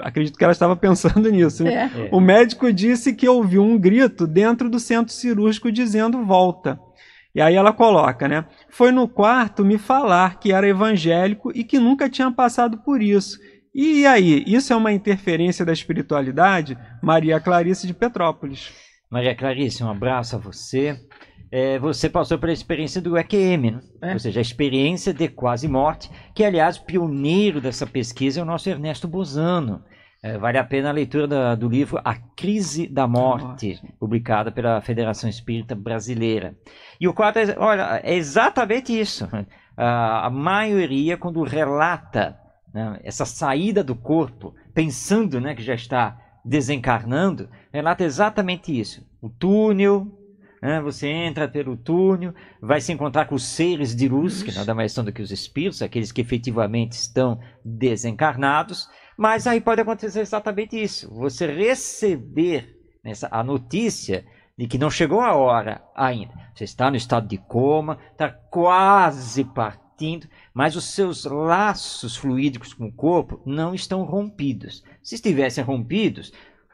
Acredito que ela estava pensando nisso. Né? É. O médico disse que ouviu um grito dentro do centro cirúrgico dizendo volta. E aí ela coloca, né? Foi no quarto me falar que era evangélico e que nunca tinha passado por isso. E aí, isso é uma interferência da espiritualidade? Maria Clarice de Petrópolis. Maria Clarice, um abraço a você. É, você passou pela experiência do EQM, né? é. ou seja, a experiência de quase morte, que aliás, o pioneiro dessa pesquisa é o nosso Ernesto Bozano. É, vale a pena a leitura da, do livro A Crise da morte, morte, publicada pela Federação Espírita Brasileira. E o quadro, é, olha, é exatamente isso. A, a maioria, quando relata né, essa saída do corpo, pensando né, que já está desencarnando relata exatamente isso. O túnel, né? você entra pelo túnel, vai se encontrar com os seres de luz, que nada mais são do que os espíritos, aqueles que efetivamente estão desencarnados. Mas aí pode acontecer exatamente isso. Você receber nessa, a notícia de que não chegou a hora ainda. Você está no estado de coma, está quase partindo, mas os seus laços fluídicos com o corpo não estão rompidos. Se estivessem rompidos,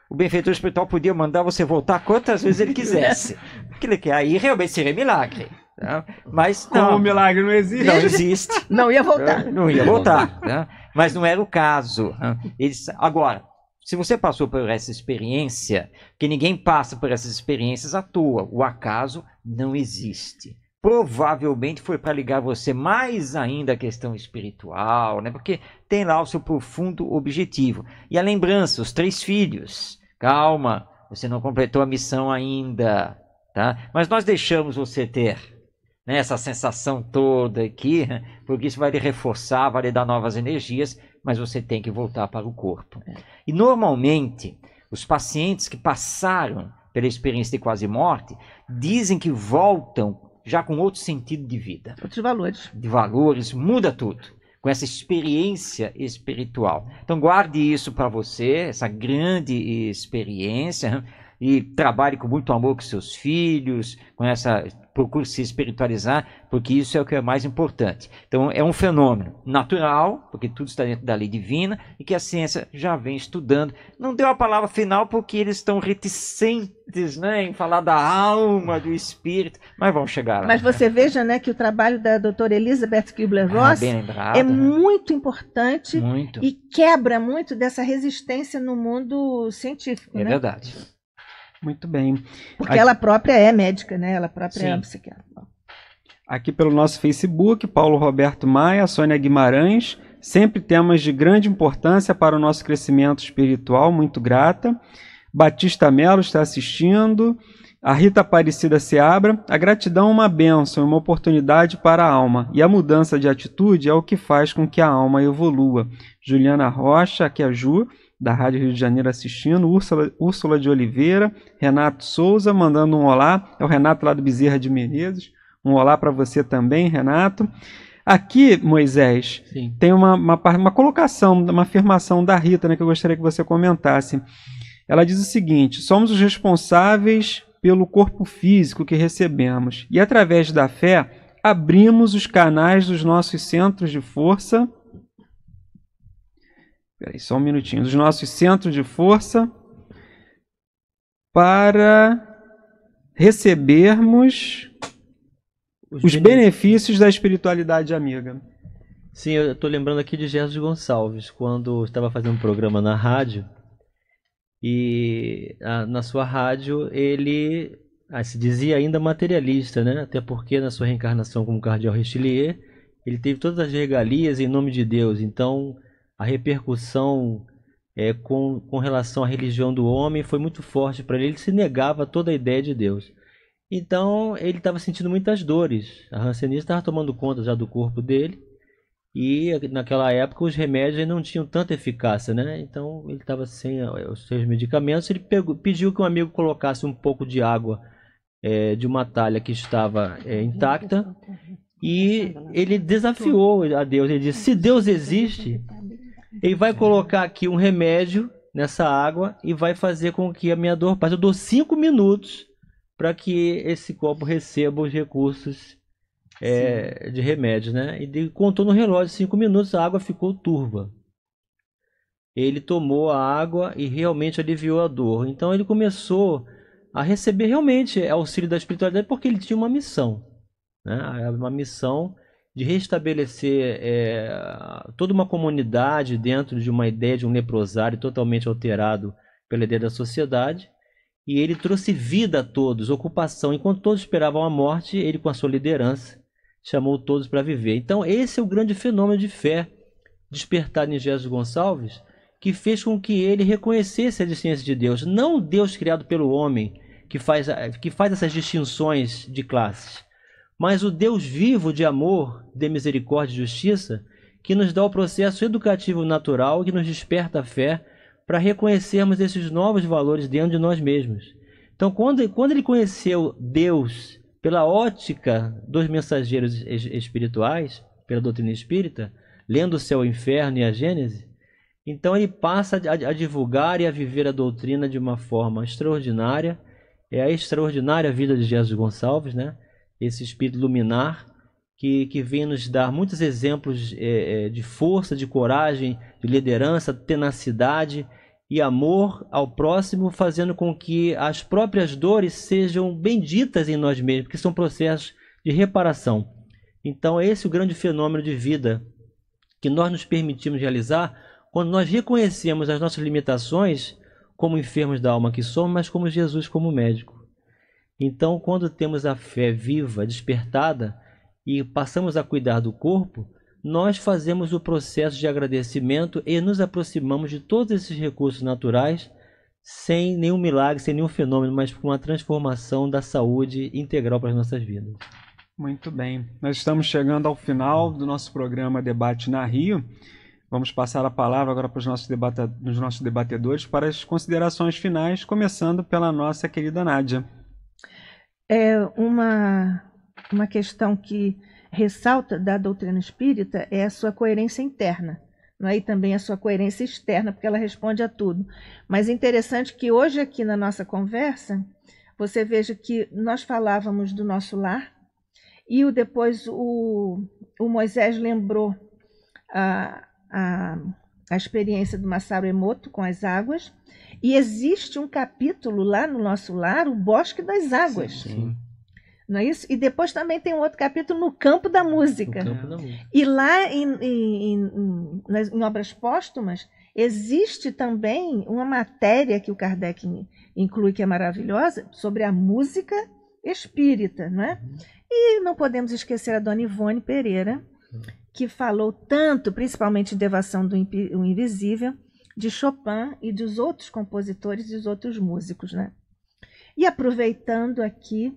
o benfeitor espiritual podia mandar você voltar quantas vezes ele quisesse. que aí realmente seria milagre. Né? Mas não. Como o milagre não existe. Não existe. não ia voltar. Não ia voltar. né? Mas não era o caso. Ah. Eles, agora, se você passou por essa experiência, que ninguém passa por essas experiências à toa, o acaso não existe provavelmente foi para ligar você mais ainda à questão espiritual, né? Porque tem lá o seu profundo objetivo. E a lembrança, os três filhos. Calma, você não completou a missão ainda, tá? Mas nós deixamos você ter né, essa sensação toda aqui, né? porque isso vai lhe reforçar, vai lhe dar novas energias, mas você tem que voltar para o corpo. É. E normalmente, os pacientes que passaram pela experiência de quase morte dizem que voltam já com outro sentido de vida. Outros valores. De valores, muda tudo. Com essa experiência espiritual. Então, guarde isso para você, essa grande experiência, e trabalhe com muito amor com seus filhos, com essa procure se espiritualizar, porque isso é o que é mais importante. Então, é um fenômeno natural, porque tudo está dentro da lei divina e que a ciência já vem estudando. Não deu a palavra final porque eles estão reticentes né, em falar da alma, do espírito, mas vão chegar lá. Mas né? você veja né, que o trabalho da doutora Elizabeth Kubler-Ross ah, é né? muito importante muito. e quebra muito dessa resistência no mundo científico. É né? verdade. Muito bem. Porque Aqui... ela própria é médica, né? Ela própria é Sim. é psiquiatra. Aqui pelo nosso Facebook, Paulo Roberto Maia, Sônia Guimarães, sempre temas de grande importância para o nosso crescimento espiritual, muito grata. Batista Melo está assistindo. A Rita Aparecida se abra a gratidão é uma bênção, é uma oportunidade para a alma, e a mudança de atitude é o que faz com que a alma evolua. Juliana Rocha, aqui a Ju, da Rádio Rio de Janeiro assistindo, Úrsula, Úrsula de Oliveira, Renato Souza mandando um olá, é o Renato lá do Bezerra de Menezes, um olá para você também, Renato. Aqui, Moisés, Sim. tem uma, uma, uma, colocação, uma afirmação da Rita, né, que eu gostaria que você comentasse. Ela diz o seguinte: somos os responsáveis pelo corpo físico que recebemos, e através da fé abrimos os canais dos nossos centros de força Peraí, só um minutinho. Dos nossos centros de força para recebermos os, os benefícios, da espiritualidade amiga. Sim, eu estou lembrando aqui de Gerson Gonçalves, quando estava fazendo um programa na rádio, e a, na sua rádio ele ah, se dizia ainda materialista, né? Até porque na sua reencarnação como cardeal Richelieu, ele teve todas as regalias em nome de Deus. Então, a repercussão é, com, com relação à religião do homem foi muito forte para ele. Ele se negava a toda a ideia de Deus. Então ele estava sentindo muitas dores. A Hanseníase estava tomando conta já do corpo dele. E naquela época os remédios não tinham tanta eficácia, né? Então ele estava sem é, os seus medicamentos. Ele pegou, pediu que um amigo colocasse um pouco de água é, de uma talha que estava é, intacta. Uhum. E ele desafiou a Deus. Ele disse: Se Deus existe, ele vai colocar aqui um remédio nessa água e vai fazer com que a minha dor passe. Eu dou 5 minutos para que esse corpo receba os recursos é, de remédio, né? E ele contou no relógio 5 minutos, a água ficou turva. Ele tomou a água e realmente aliviou a dor. Então ele começou a receber realmente auxílio da espiritualidade porque ele tinha uma missão, né? Uma missão de restabelecer é, toda uma comunidade dentro de uma ideia de um leprosário totalmente alterado pela ideia da sociedade. E ele trouxe vida a todos, ocupação. Enquanto todos esperavam a morte, ele, com a sua liderança, chamou todos para viver. Então, esse é o grande fenômeno de fé despertado em Jesus Gonçalves, que fez com que ele reconhecesse a existência de Deus. Não Deus criado pelo homem, que faz, que faz essas distinções de classes mas o Deus vivo de amor, de misericórdia e justiça, que nos dá o processo educativo natural que nos desperta a fé para reconhecermos esses novos valores dentro de nós mesmos. Então, quando, quando ele conheceu Deus pela ótica dos mensageiros espirituais, pela doutrina espírita, lendo o céu, o inferno e a Gênese, então ele passa a, a divulgar e a viver a doutrina de uma forma extraordinária. É a extraordinária vida de Jesus Gonçalves, né? esse espírito luminar que, que vem nos dar muitos exemplos é, é, de força, de coragem, de liderança, tenacidade e amor ao próximo, fazendo com que as próprias dores sejam benditas em nós mesmos, porque são processos de reparação. Então, esse é o grande fenômeno de vida que nós nos permitimos realizar quando nós reconhecemos as nossas limitações como enfermos da alma que somos, mas como Jesus como médico. Então, quando temos a fé viva, despertada e passamos a cuidar do corpo, nós fazemos o processo de agradecimento e nos aproximamos de todos esses recursos naturais sem nenhum milagre, sem nenhum fenômeno, mas com uma transformação da saúde integral para as nossas vidas. Muito bem. Nós estamos chegando ao final do nosso programa Debate na Rio. Vamos passar a palavra agora para os nossos, debate... nossos debatedores para as considerações finais, começando pela nossa querida Nádia é uma, uma questão que ressalta da doutrina espírita é a sua coerência interna né? e também a sua coerência externa, porque ela responde a tudo. Mas é interessante que hoje, aqui na nossa conversa, você veja que nós falávamos do nosso lar e o, depois o, o Moisés lembrou a, a, a experiência do Massaro Emoto com as águas e existe um capítulo lá no nosso lar, o Bosque das Águas. Sim, sim. Não é isso? E depois também tem um outro capítulo no campo da música. Campo da música. E lá em, em, em, em, obras póstumas existe também uma matéria que o Kardec inclui que é maravilhosa sobre a música espírita, não é? Uhum. E não podemos esquecer a Dona Ivone Pereira, uhum. que falou tanto, principalmente de Devação do Invisível, de Chopin e dos outros compositores e dos outros músicos. Né? E aproveitando aqui,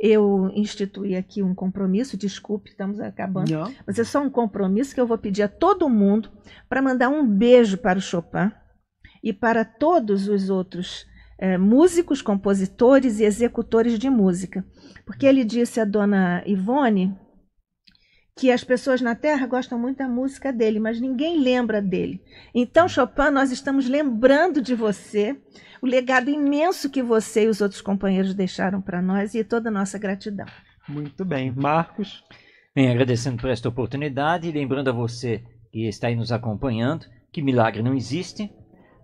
eu instituí aqui um compromisso, desculpe, estamos acabando, Não. mas é só um compromisso que eu vou pedir a todo mundo para mandar um beijo para o Chopin e para todos os outros é, músicos, compositores e executores de música. Porque ele disse a dona Ivone, que as pessoas na Terra gostam muito da música dele, mas ninguém lembra dele. Então, Chopin, nós estamos lembrando de você, o legado imenso que você e os outros companheiros deixaram para nós e toda a nossa gratidão. Muito bem, Marcos. Bem, agradecendo por esta oportunidade e lembrando a você que está aí nos acompanhando que milagre não existe.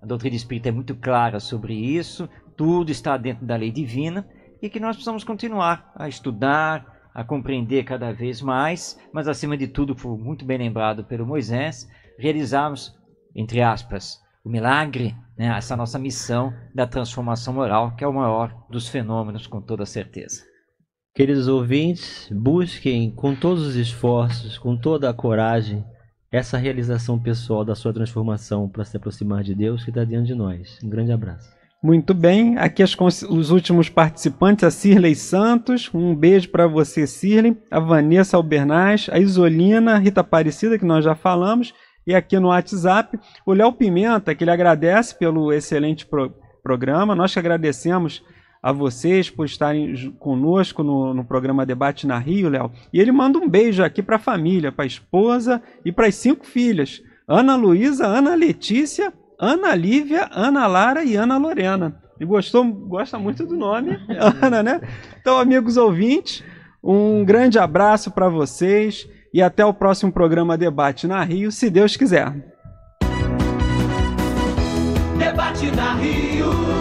A doutrina espírita é muito clara sobre isso, tudo está dentro da lei divina e que nós precisamos continuar a estudar, a compreender cada vez mais, mas acima de tudo, foi muito bem lembrado pelo Moisés, realizarmos, entre aspas, o milagre, né, essa nossa missão da transformação moral, que é o maior dos fenômenos, com toda certeza. Queridos ouvintes, busquem com todos os esforços, com toda a coragem, essa realização pessoal da sua transformação para se aproximar de Deus que está diante de nós. Um grande abraço. Muito bem, aqui as, os últimos participantes, a Cirlei Santos, um beijo para você, Cirley. a Vanessa Albernaz, a Isolina, Rita Aparecida, que nós já falamos, e aqui no WhatsApp, o Léo Pimenta, que ele agradece pelo excelente pro, programa, nós que agradecemos a vocês por estarem conosco no, no programa Debate na Rio, Léo, e ele manda um beijo aqui para a família, para a esposa e para as cinco filhas, Ana Luísa, Ana Letícia Ana Lívia, Ana Lara e Ana Lorena. E gostou, gosta muito do nome, é. Ana, né? Então, amigos ouvintes, um grande abraço para vocês e até o próximo programa Debate na Rio, se Deus quiser. Debate na Rio.